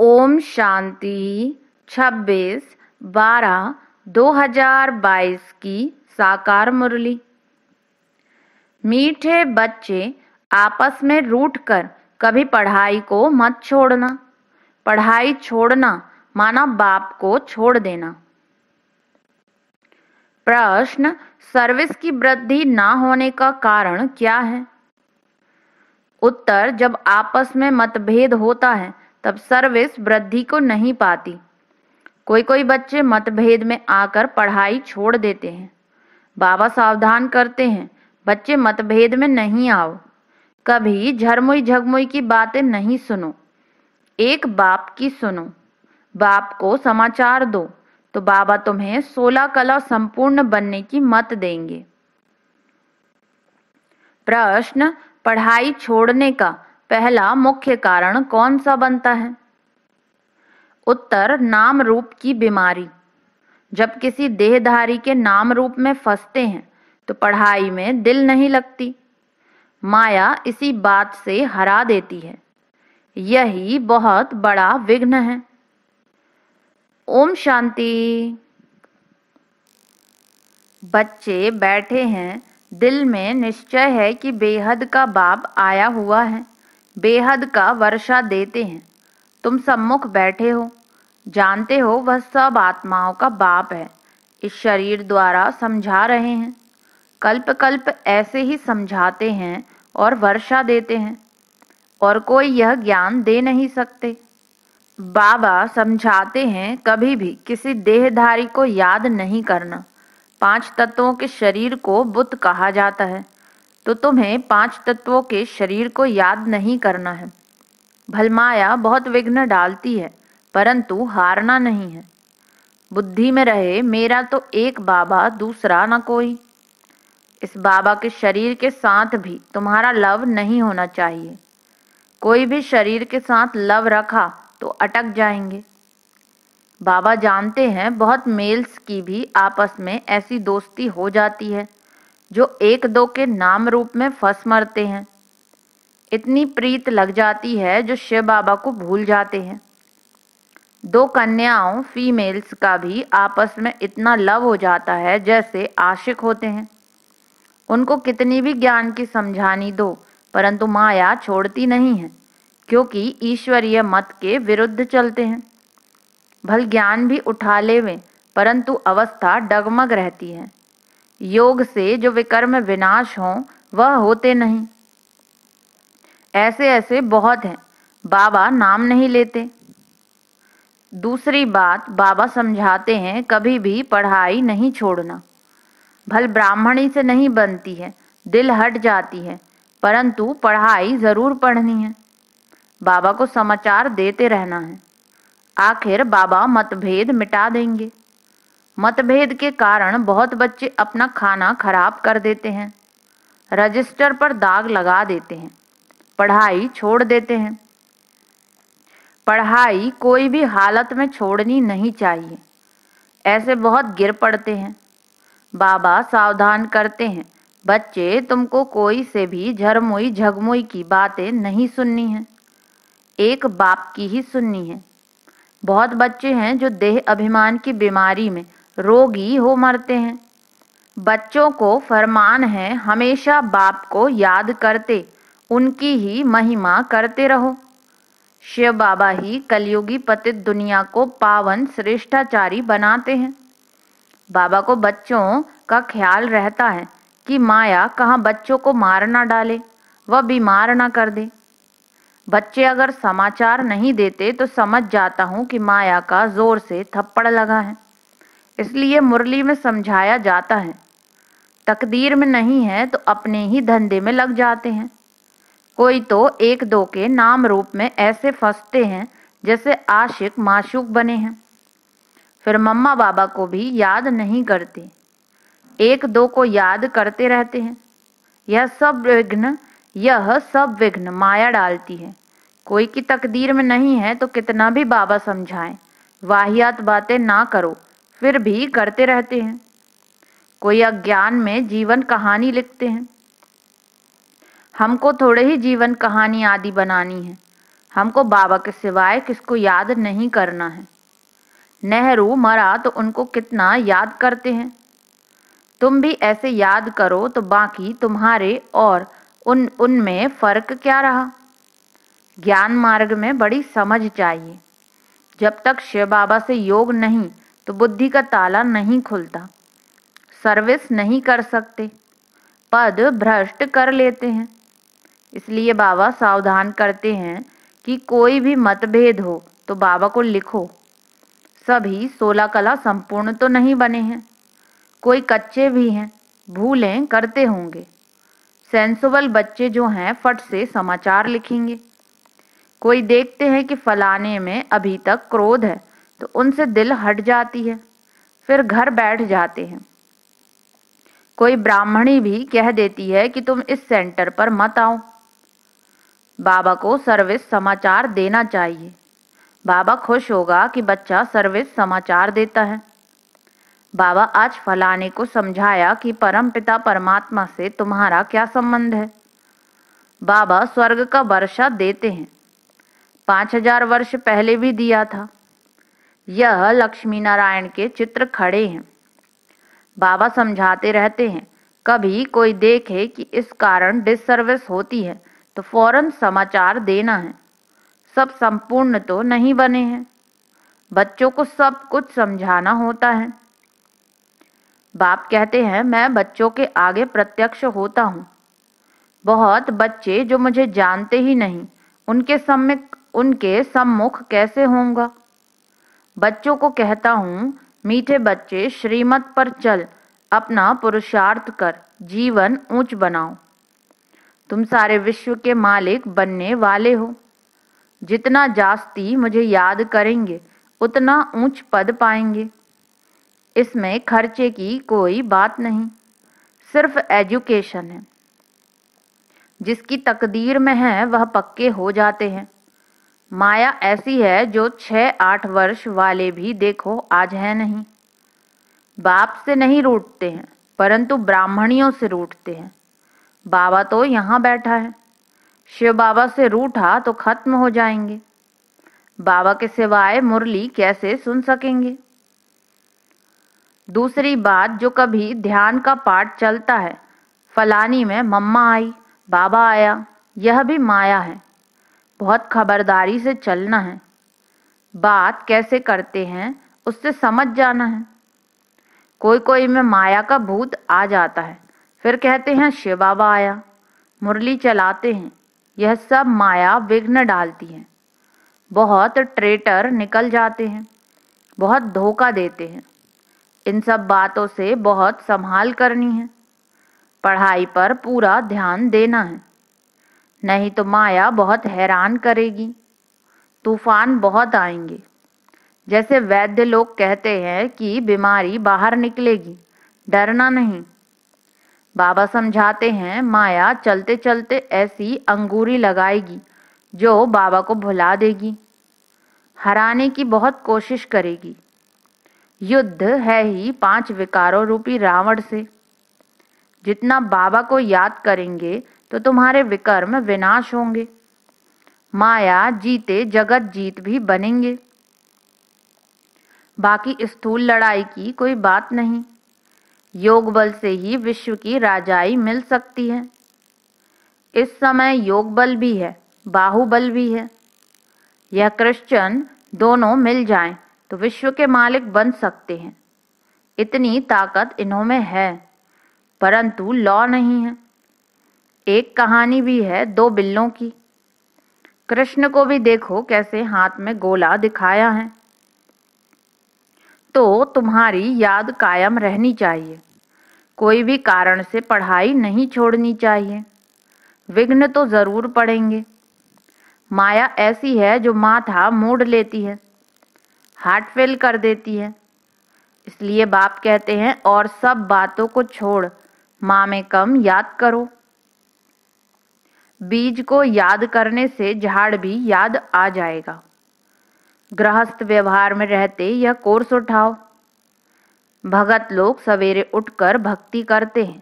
ओम शांति 26 बारह 2022 की साकार मुरली मीठे बच्चे आपस में रूट कर कभी पढ़ाई को मत छोड़ना पढ़ाई छोड़ना माना बाप को छोड़ देना प्रश्न सर्विस की वृद्धि ना होने का कारण क्या है उत्तर जब आपस में मतभेद होता है तब सर्विस वृद्धि को नहीं पाती कोई कोई बच्चे मतभेद में आकर पढ़ाई छोड़ देते हैं बाबा सावधान करते हैं बच्चे मतभेद में नहीं आओ कभी झरमुई झगमुई की बातें नहीं सुनो एक बाप की सुनो बाप को समाचार दो तो बाबा तुम्हें सोलह कला संपूर्ण बनने की मत देंगे प्रश्न पढ़ाई छोड़ने का पहला मुख्य कारण कौन सा बनता है उत्तर नाम रूप की बीमारी जब किसी देहधारी के नाम रूप में फंसते हैं तो पढ़ाई में दिल नहीं लगती माया इसी बात से हरा देती है यही बहुत बड़ा विघ्न है ओम शांति बच्चे बैठे हैं दिल में निश्चय है कि बेहद का बाप आया हुआ है बेहद का वर्षा देते हैं तुम सम्मुख बैठे हो जानते हो वह सब आत्माओं का बाप है इस शरीर द्वारा समझा रहे हैं कल्प कल्प ऐसे ही समझाते हैं और वर्षा देते हैं और कोई यह ज्ञान दे नहीं सकते बाबा समझाते हैं कभी भी किसी देहधारी को याद नहीं करना पांच तत्वों के शरीर को बुत कहा जाता है तो तुम्हें पांच तत्वों के शरीर को याद नहीं करना है भलमाया बहुत विघ्न डालती है परंतु हारना नहीं है बुद्धि में रहे मेरा तो एक बाबा दूसरा ना कोई इस बाबा के शरीर के साथ भी तुम्हारा लव नहीं होना चाहिए कोई भी शरीर के साथ लव रखा तो अटक जाएंगे बाबा जानते हैं बहुत मेल्स की भी आपस में ऐसी दोस्ती हो जाती है जो एक दो के नाम रूप में फंस मरते हैं इतनी प्रीत लग जाती है जो शिव बाबा को भूल जाते हैं दो कन्याओं फीमेल्स का भी आपस में इतना लव हो जाता है जैसे आशिक होते हैं उनको कितनी भी ज्ञान की समझानी दो परंतु माया छोड़ती नहीं है क्योंकि ईश्वरीय मत के विरुद्ध चलते हैं भल ज्ञान भी उठा लेवें परंतु अवस्था डगमग रहती है योग से जो विकर्म विनाश हो वह होते नहीं ऐसे ऐसे बहुत हैं बाबा नाम नहीं लेते दूसरी बात बाबा समझाते हैं कभी भी पढ़ाई नहीं छोड़ना भल ब्राह्मणी से नहीं बनती है दिल हट जाती है परंतु पढ़ाई ज़रूर पढ़नी है बाबा को समाचार देते रहना है आखिर बाबा मतभेद मिटा देंगे मतभेद के कारण बहुत बच्चे अपना खाना खराब कर देते हैं रजिस्टर पर दाग लगा देते हैं पढ़ाई छोड़ देते हैं पढ़ाई कोई भी हालत में छोड़नी नहीं चाहिए ऐसे बहुत गिर पड़ते हैं बाबा सावधान करते हैं बच्चे तुमको कोई से भी झरमुई झगमुई की बातें नहीं सुननी है एक बाप की ही सुननी है बहुत बच्चे हैं जो देह अभिमान की बीमारी में रोगी हो मरते हैं बच्चों को फरमान है हमेशा बाप को याद करते उनकी ही महिमा करते रहो शिव बाबा ही कलयुगी पतित दुनिया को पावन श्रेष्ठाचारी बनाते हैं बाबा को बच्चों का ख्याल रहता है कि माया कहाँ बच्चों को मार ना डाले व बीमार ना कर दे बच्चे अगर समाचार नहीं देते तो समझ जाता हूँ कि माया का जोर से थप्पड़ लगा है इसलिए मुरली में समझाया जाता है तकदीर में नहीं है तो अपने ही धंधे में लग जाते हैं कोई तो एक दो के नाम रूप में ऐसे फंसते हैं जैसे आशिक माशूक बने हैं फिर मम्मा बाबा को भी याद नहीं करते एक दो को याद करते रहते हैं यह सब विघ्न यह सब विघ्न माया डालती है कोई की तकदीर में नहीं है तो कितना भी बाबा समझाएं वाहियात बातें ना करो फिर भी करते रहते हैं कोई अज्ञान में जीवन कहानी लिखते हैं हमको थोड़े ही जीवन कहानी आदि बनानी है हमको बाबा के सिवाय किसको याद नहीं करना है नेहरू मरा तो उनको कितना याद करते हैं तुम भी ऐसे याद करो तो बाकी तुम्हारे और उन उनमें फर्क क्या रहा ज्ञान मार्ग में बड़ी समझ चाहिए जब तक शिव बाबा से योग नहीं तो बुद्धि का ताला नहीं खुलता सर्विस नहीं कर सकते पद भ्रष्ट कर लेते हैं इसलिए बाबा सावधान करते हैं कि कोई भी मतभेद हो तो बाबा को लिखो सभी सोलह कला संपूर्ण तो नहीं बने हैं कोई कच्चे भी हैं भूलें करते होंगे सेंसुबल बच्चे जो हैं फट से समाचार लिखेंगे कोई देखते हैं कि फलाने में अभी तक क्रोध है तो उनसे दिल हट जाती है फिर घर बैठ जाते हैं कोई ब्राह्मणी भी कह देती है कि तुम इस सेंटर पर मत आओ बाबा को सर्विस समाचार देना चाहिए बाबा खुश होगा कि बच्चा सर्विस समाचार देता है बाबा आज फलाने को समझाया कि परम पिता परमात्मा से तुम्हारा क्या संबंध है बाबा स्वर्ग का वर्षा देते हैं पाँच हजार वर्ष पहले भी दिया था यह लक्ष्मी नारायण के चित्र खड़े हैं बाबा समझाते रहते हैं कभी कोई देखे कि इस कारण डिसर्विस होती है तो फौरन समाचार देना है सब संपूर्ण तो नहीं बने हैं बच्चों को सब कुछ समझाना होता है बाप कहते हैं मैं बच्चों के आगे प्रत्यक्ष होता हूँ बहुत बच्चे जो मुझे जानते ही नहीं उनके सम्मिक उनके सम्मुख कैसे होऊंगा बच्चों को कहता हूँ मीठे बच्चे श्रीमत पर चल अपना पुरुषार्थ कर जीवन ऊंच बनाओ तुम सारे विश्व के मालिक बनने वाले हो जितना जास्ती मुझे याद करेंगे उतना ऊंच पद पाएंगे इसमें खर्चे की कोई बात नहीं सिर्फ एजुकेशन है जिसकी तकदीर में है वह पक्के हो जाते हैं माया ऐसी है जो छ आठ वर्ष वाले भी देखो आज है नहीं बाप से नहीं रूठते हैं परंतु ब्राह्मणियों से रूठते हैं बाबा तो यहाँ बैठा है शिव बाबा से रूठा तो खत्म हो जाएंगे बाबा के सिवाय मुरली कैसे सुन सकेंगे दूसरी बात जो कभी ध्यान का पाठ चलता है फलानी में मम्मा आई बाबा आया यह भी माया है बहुत खबरदारी से चलना है बात कैसे करते हैं उससे समझ जाना है कोई कोई में माया का भूत आ जाता है फिर कहते हैं शिव बाबा आया मुरली चलाते हैं यह सब माया विघ्न डालती है बहुत ट्रेटर निकल जाते हैं बहुत धोखा देते हैं इन सब बातों से बहुत संभाल करनी है पढ़ाई पर पूरा ध्यान देना है नहीं तो माया बहुत हैरान करेगी तूफान बहुत आएंगे जैसे वैद्य लोग कहते हैं कि बीमारी बाहर निकलेगी डरना नहीं बाबा समझाते हैं माया चलते चलते ऐसी अंगूरी लगाएगी जो बाबा को भुला देगी हराने की बहुत कोशिश करेगी युद्ध है ही पांच विकारों रूपी रावण से जितना बाबा को याद करेंगे तो तुम्हारे विकर्म विनाश होंगे माया जीते जगत जीत भी बनेंगे बाकी स्थूल लड़ाई की कोई बात नहीं योग बल से ही विश्व की राजाई मिल सकती है इस समय योग बल भी है बाहुबल भी है यह क्रिश्चन दोनों मिल जाएं तो विश्व के मालिक बन सकते हैं इतनी ताकत इन्हों में है परंतु लॉ नहीं है एक कहानी भी है दो बिल्लों की कृष्ण को भी देखो कैसे हाथ में गोला दिखाया है तो तुम्हारी याद कायम रहनी चाहिए कोई भी कारण से पढ़ाई नहीं छोड़नी चाहिए विघ्न तो जरूर पड़ेंगे माया ऐसी है जो माथा मोड़ लेती है हार्ट फेल कर देती है इसलिए बाप कहते हैं और सब बातों को छोड़ माँ में कम याद करो बीज को याद करने से झाड़ भी याद आ जाएगा गृहस्थ व्यवहार में रहते यह कोर्स उठाओ भगत लोग सवेरे उठकर भक्ति करते हैं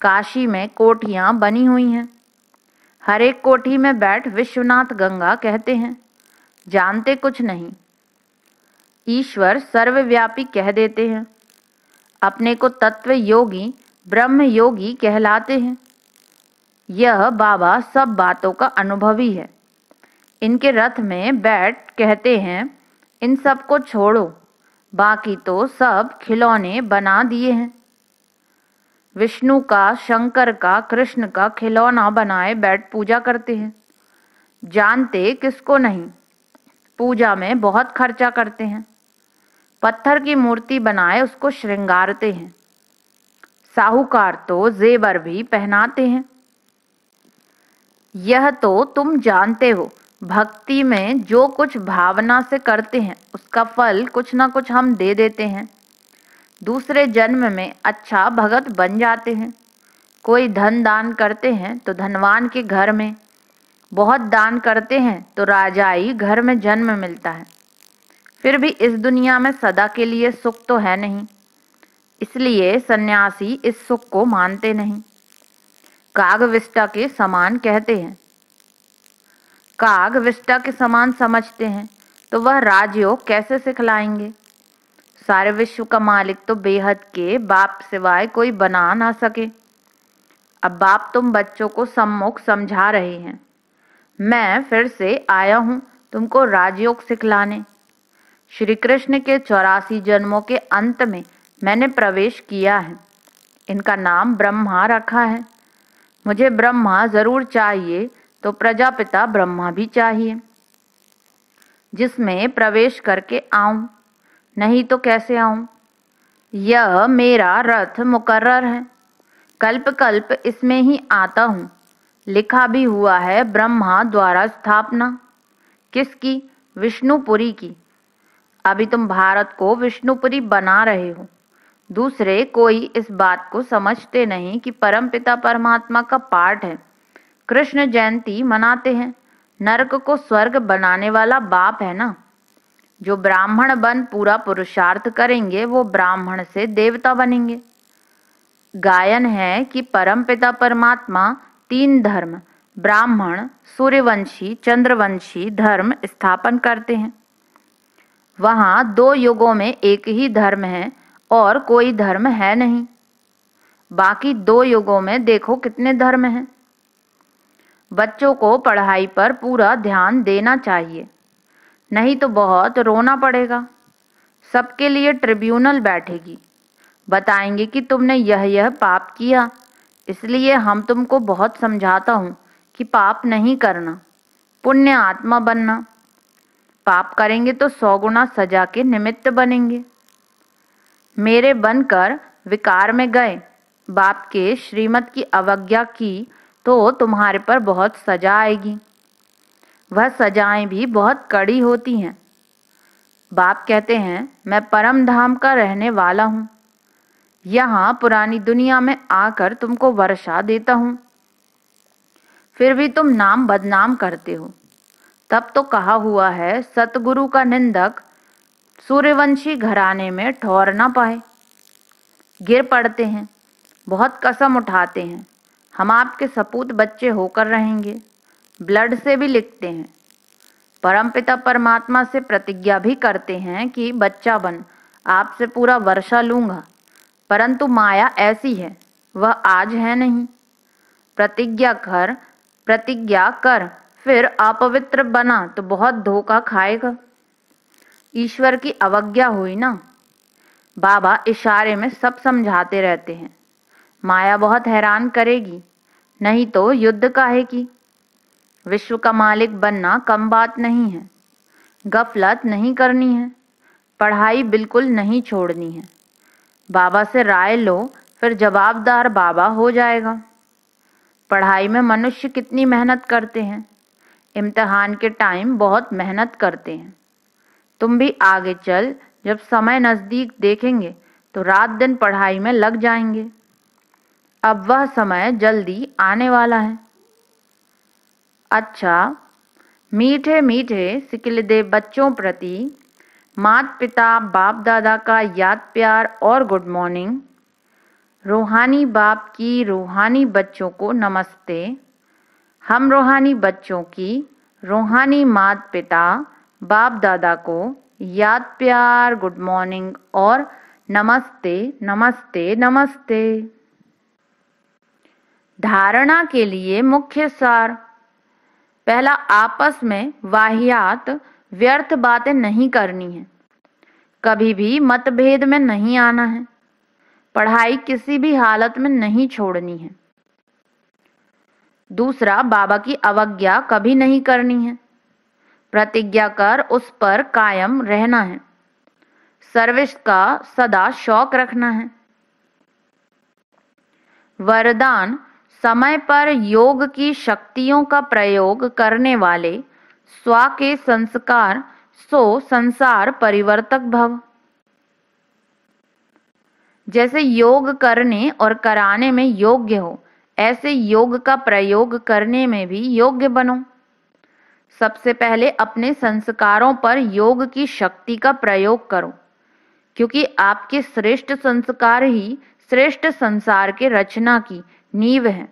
काशी में कोठिया बनी हुई हैं हर एक कोठी में बैठ विश्वनाथ गंगा कहते हैं जानते कुछ नहीं ईश्वर सर्वव्यापी कह देते हैं अपने को तत्व योगी ब्रह्म योगी कहलाते हैं यह बाबा सब बातों का अनुभवी है इनके रथ में बैठ कहते हैं इन सब को छोड़ो बाकी तो सब खिलौने बना दिए हैं विष्णु का शंकर का कृष्ण का खिलौना बनाए बैठ पूजा करते हैं जानते किसको नहीं पूजा में बहुत खर्चा करते हैं पत्थर की मूर्ति बनाए उसको श्रृंगारते हैं साहूकार तो जेबर भी पहनाते हैं यह तो तुम जानते हो भक्ति में जो कुछ भावना से करते हैं उसका फल कुछ ना कुछ हम दे देते हैं दूसरे जन्म में अच्छा भगत बन जाते हैं कोई धन दान करते हैं तो धनवान के घर में बहुत दान करते हैं तो राजाई घर में जन्म मिलता है फिर भी इस दुनिया में सदा के लिए सुख तो है नहीं इसलिए सन्यासी इस सुख को मानते नहीं कागविष्टा के समान कहते हैं कागविष्टा के समान समझते हैं तो वह राजयोग कैसे सिखलाएंगे सारे विश्व का मालिक तो बेहद के बाप सिवाय कोई बना ना सके अब बाप तुम बच्चों को सम्मुख समझा रहे हैं मैं फिर से आया हूँ तुमको राजयोग सिखलाने श्री कृष्ण के चौरासी जन्मों के अंत में मैंने प्रवेश किया है इनका नाम ब्रह्मा रखा है मुझे ब्रह्मा जरूर चाहिए तो प्रजापिता ब्रह्मा भी चाहिए जिसमें प्रवेश करके आऊं नहीं तो कैसे आऊं यह मेरा रथ मुकर्र है कल्प कल्प इसमें ही आता हूँ लिखा भी हुआ है ब्रह्मा द्वारा स्थापना किसकी विष्णुपुरी की अभी तुम भारत को विष्णुपुरी बना रहे हो दूसरे कोई इस बात को समझते नहीं कि परमपिता परमात्मा का पाठ है कृष्ण जयंती मनाते हैं नरक को स्वर्ग बनाने वाला बाप है ना जो ब्राह्मण बन पूरा पुरुषार्थ करेंगे वो ब्राह्मण से देवता बनेंगे गायन है कि परमपिता परमात्मा तीन धर्म ब्राह्मण सूर्यवंशी चंद्रवंशी धर्म स्थापन करते हैं वहाँ दो युगों में एक ही धर्म है और कोई धर्म है नहीं बाकी दो युगों में देखो कितने धर्म हैं बच्चों को पढ़ाई पर पूरा ध्यान देना चाहिए नहीं तो बहुत रोना पड़ेगा सबके लिए ट्रिब्यूनल बैठेगी बताएंगे कि तुमने यह यह पाप किया इसलिए हम तुमको बहुत समझाता हूँ कि पाप नहीं करना पुण्य आत्मा बनना पाप करेंगे तो सौ गुना सजा के निमित्त बनेंगे मेरे बनकर विकार में गए बाप के श्रीमत की अवज्ञा की तो तुम्हारे पर बहुत सजा आएगी वह सजाएं भी बहुत कड़ी होती हैं बाप कहते हैं मैं परम धाम का रहने वाला हूँ यहाँ पुरानी दुनिया में आकर तुमको वर्षा देता हूँ फिर भी तुम नाम बदनाम करते हो तब तो कहा हुआ है सतगुरु का निंदक सूर्यवंशी घराने में ठहर ना पाए गिर पड़ते हैं बहुत कसम उठाते हैं हम आपके सपूत बच्चे होकर रहेंगे ब्लड से भी लिखते हैं परमपिता परमात्मा से प्रतिज्ञा भी करते हैं कि बच्चा बन आपसे पूरा वर्षा लूंगा परंतु माया ऐसी है वह आज है नहीं प्रतिज्ञा कर प्रतिज्ञा कर फिर अपवित्र बना तो बहुत धोखा खाएगा ईश्वर की अवज्ञा हुई ना बाबा इशारे में सब समझाते रहते हैं माया बहुत हैरान करेगी नहीं तो युद्ध काहे की विश्व का मालिक बनना कम बात नहीं है गफलत नहीं करनी है पढ़ाई बिल्कुल नहीं छोड़नी है बाबा से राय लो फिर जवाबदार बाबा हो जाएगा पढ़ाई में मनुष्य कितनी मेहनत करते हैं इम्तहान के टाइम बहुत मेहनत करते हैं तुम भी आगे चल जब समय नज़दीक देखेंगे तो रात दिन पढ़ाई में लग जाएंगे अब वह समय जल्दी आने वाला है अच्छा मीठे मीठे सिकलदे बच्चों प्रति मात पिता बाप दादा का याद प्यार और गुड मॉर्निंग रूहानी बाप की रूहानी बच्चों को नमस्ते हम रूहानी बच्चों की रूहानी मात पिता बाप दादा को याद प्यार गुड मॉर्निंग और नमस्ते नमस्ते नमस्ते धारणा के लिए मुख्य सार पहला आपस में वाहियात व्यर्थ बातें नहीं करनी है कभी भी मतभेद में नहीं आना है पढ़ाई किसी भी हालत में नहीं छोड़नी है दूसरा बाबा की अवज्ञा कभी नहीं करनी है प्रतिज्ञा कर उस पर कायम रहना है सर्विस का सदा शौक रखना है वरदान समय पर योग की शक्तियों का प्रयोग करने वाले स्व के संस्कार सो संसार परिवर्तक भव जैसे योग करने और कराने में योग्य हो ऐसे योग का प्रयोग करने में भी योग्य बनो सबसे पहले अपने संस्कारों पर योग की शक्ति का प्रयोग करो क्योंकि आपके श्रेष्ठ संस्कार ही श्रेष्ठ संसार के रचना की नींव है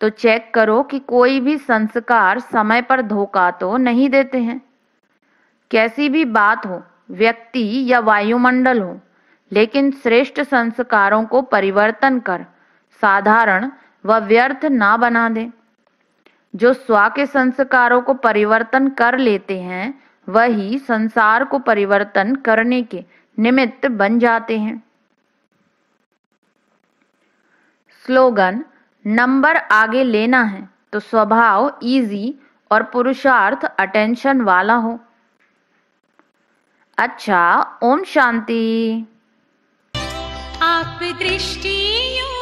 तो चेक करो कि कोई भी संस्कार समय पर धोखा तो नहीं देते हैं कैसी भी बात हो व्यक्ति या वायुमंडल हो लेकिन श्रेष्ठ संस्कारों को परिवर्तन कर साधारण व व्यर्थ ना बना दे जो स्व के संस्कारों को परिवर्तन कर लेते हैं वही संसार को परिवर्तन करने के निमित्त बन जाते हैं स्लोगन नंबर आगे लेना है तो स्वभाव इजी और पुरुषार्थ अटेंशन वाला हो अच्छा ओम शांति आप दृष्टि